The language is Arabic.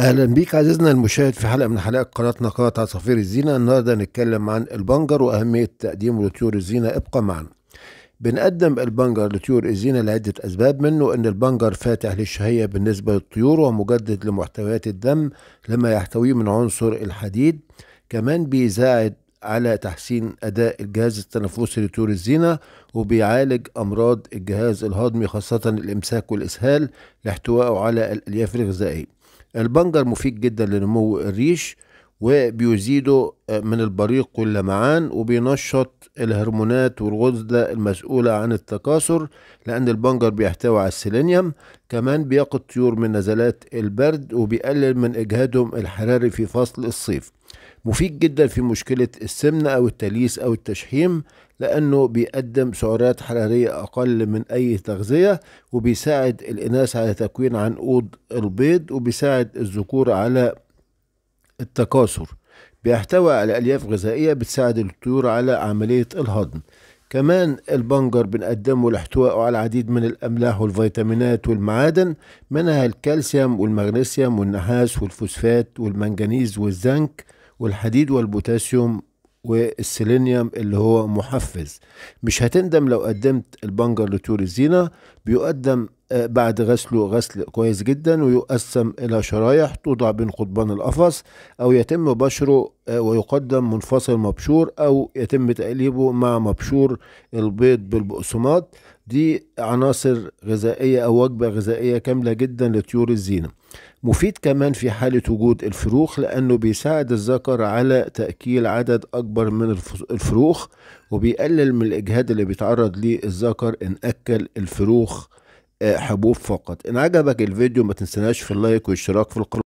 اهلا بيك عزيزنا المشاهد في حلقه من حلقات قناتنا قناه عصافير الزينه النهارده هنتكلم عن البنجر واهميه تقديمه لطيور الزينه ابقى معنا بنقدم البنجر لطيور الزينة لعدة أسباب منه أن البنجر فاتح للشهية بالنسبة للطيور ومجدد لمحتويات الدم لما يحتويه من عنصر الحديد كمان بيساعد على تحسين أداء الجهاز التنفسي لطيور الزينة وبيعالج أمراض الجهاز الهضمي خاصة الإمساك والإسهال لاحتوائه على الألياف الغذائية البنجر مفيد جدا لنمو الريش وبيزيده من البريق واللمعان وبينشط الهرمونات والغدة المسؤولة عن التكاثر لأن البنجر بيحتوي على السيلينيوم كمان بيقي الطيور من نزلات البرد وبيقلل من إجهادهم الحراري في فصل الصيف مفيد جدا في مشكلة السمنة أو التليس أو التشحيم لأنه بيقدم سعرات حرارية أقل من أي تغذية وبيساعد الإناث على تكوين عنقود البيض وبيساعد الذكور على التكاثر بيحتوي على ألياف غذائية بتساعد الطيور على عملية الهضم كمان البنجر بنقدمه لاحتوائه على العديد من الأملاح والفيتامينات والمعادن منها الكالسيوم والمغنيسيوم والنحاس والفوسفات والمنجنيز والزنك والحديد والبوتاسيوم والسيلينيوم اللي هو محفز مش هتندم لو قدمت البنجر لتور الزينة بيقدم آه، بعد غسله غسل كويس جدا ويقسم إلى شرايح توضع بين قضبان القفص أو يتم بشره آه، ويقدم منفصل مبشور أو يتم تقليبه مع مبشور البيض بالبقسماط دي عناصر غذائية أو وجبة غذائية كاملة جدا لطيور الزينة مفيد كمان في حالة وجود الفروخ لأنه بيساعد الذكر على تأكيل عدد أكبر من الفروخ وبيقلل من الإجهاد اللي بيتعرض ليه الذكر إن أكل الفروخ آه، حبوب فقط إن عجبك الفيديو ما تنسناش في اللايك والاشتراك في القناة